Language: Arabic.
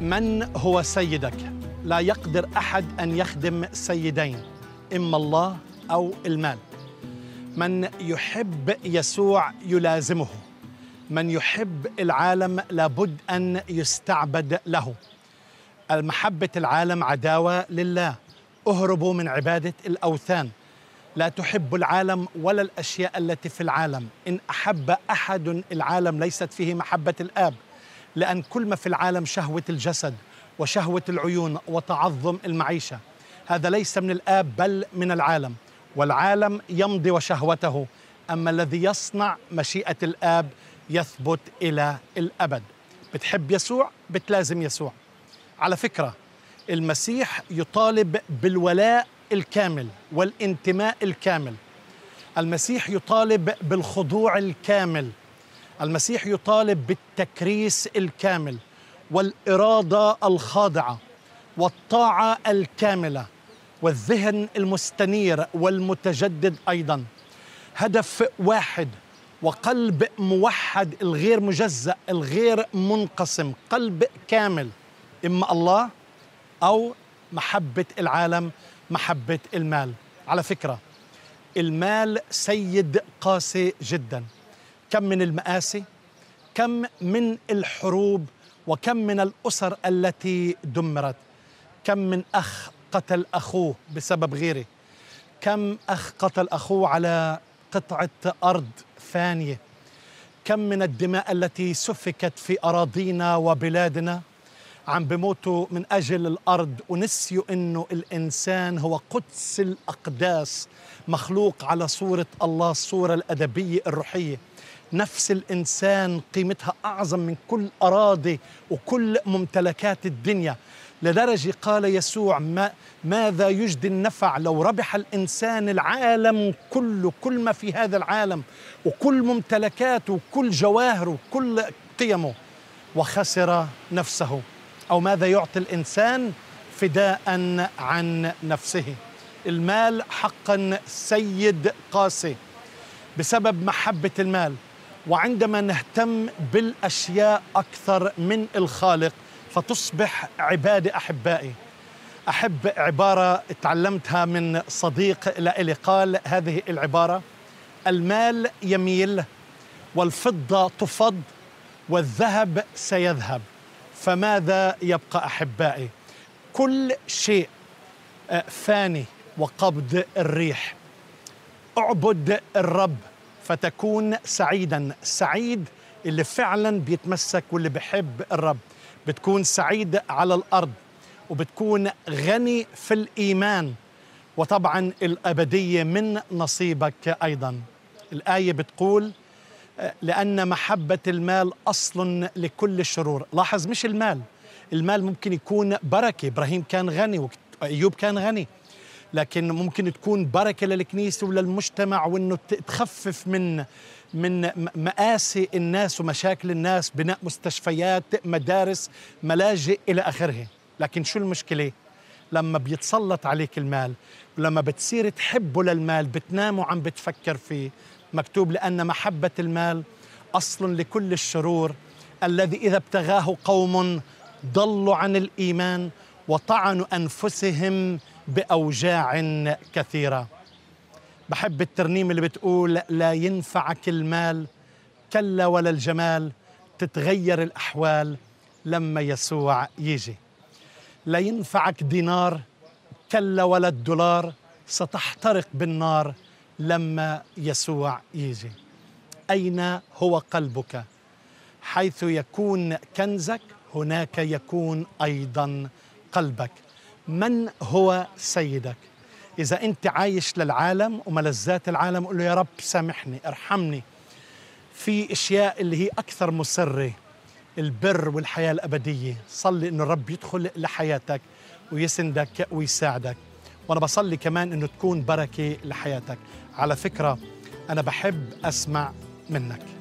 من هو سيدك لا يقدر احد ان يخدم سيدين اما الله او المال من يحب يسوع يلازمه من يحب العالم لابد ان يستعبد له المحبه العالم عداوه لله اهربوا من عباده الاوثان لا تحب العالم ولا الاشياء التي في العالم ان احب احد العالم ليست فيه محبه الاب لأن كل ما في العالم شهوة الجسد وشهوة العيون وتعظم المعيشة هذا ليس من الآب بل من العالم والعالم يمضي وشهوته أما الذي يصنع مشيئة الآب يثبت إلى الأبد بتحب يسوع بتلازم يسوع على فكرة المسيح يطالب بالولاء الكامل والانتماء الكامل المسيح يطالب بالخضوع الكامل المسيح يطالب بالتكريس الكامل والاراده الخاضعه والطاعه الكامله والذهن المستنير والمتجدد ايضا هدف واحد وقلب موحد الغير مجزأ الغير منقسم قلب كامل إما الله أو محبة العالم محبة المال على فكرة المال سيد قاسي جداً كم من المآسي كم من الحروب وكم من الأسر التي دمرت كم من أخ قتل أخوه بسبب غيره كم أخ قتل أخوه على قطعة أرض ثانية كم من الدماء التي سفكت في أراضينا وبلادنا عم بموتوا من أجل الأرض ونسيوا أنه الإنسان هو قدس الأقداس مخلوق على صورة الله الصورة الأدبية الروحية نفس الإنسان قيمتها أعظم من كل أراضي وكل ممتلكات الدنيا لدرجة قال يسوع ما ماذا يجدي النفع لو ربح الإنسان العالم كله كل ما في هذا العالم وكل ممتلكاته وكل جواهره وكل قيمه وخسر نفسه أو ماذا يعطي الإنسان فداء عن نفسه المال حقا سيد قاسي بسبب محبة المال وعندما نهتم بالاشياء اكثر من الخالق فتصبح عباده احبائي احب عباره تعلمتها من صديق لإلي قال هذه العباره المال يميل والفضه تفض والذهب سيذهب فماذا يبقى احبائي كل شيء آه، فاني وقبض الريح اعبد الرب فتكون سعيدا سعيد اللي فعلا بيتمسك واللي بحب الرب بتكون سعيد على الأرض وبتكون غني في الإيمان وطبعا الأبدية من نصيبك أيضا الآية بتقول آه، لأن محبة المال أصل لكل الشرور لاحظ مش المال المال ممكن يكون بركة إبراهيم كان غني وأيوب كان غني لكن ممكن تكون بركه للكنيسه وللمجتمع وانه تخفف من من مآسي الناس ومشاكل الناس بناء مستشفيات مدارس ملاجئ إلى آخره لكن شو المشكلة؟ لما بيتسلط عليك المال ولما بتصير تحبه للمال بتنام وعم بتفكر فيه مكتوب لأن محبة المال أصل لكل الشرور الذي إذا ابتغاه قوم ضلوا عن الإيمان وطعنوا أنفسهم باوجاع كثيره بحب الترنيم اللي بتقول لا ينفعك المال كلا ولا الجمال تتغير الاحوال لما يسوع يجي لا ينفعك دينار كلا ولا الدولار ستحترق بالنار لما يسوع يجي اين هو قلبك حيث يكون كنزك هناك يكون ايضا قلبك من هو سيدك إذا أنت عايش للعالم وملذات العالم قل له يا رب سامحني ارحمني في أشياء اللي هي أكثر مسرة البر والحياة الأبدية صلي انه الرب يدخل لحياتك ويسندك ويساعدك وأنا بصلي كمان أنه تكون بركة لحياتك على فكرة أنا بحب أسمع منك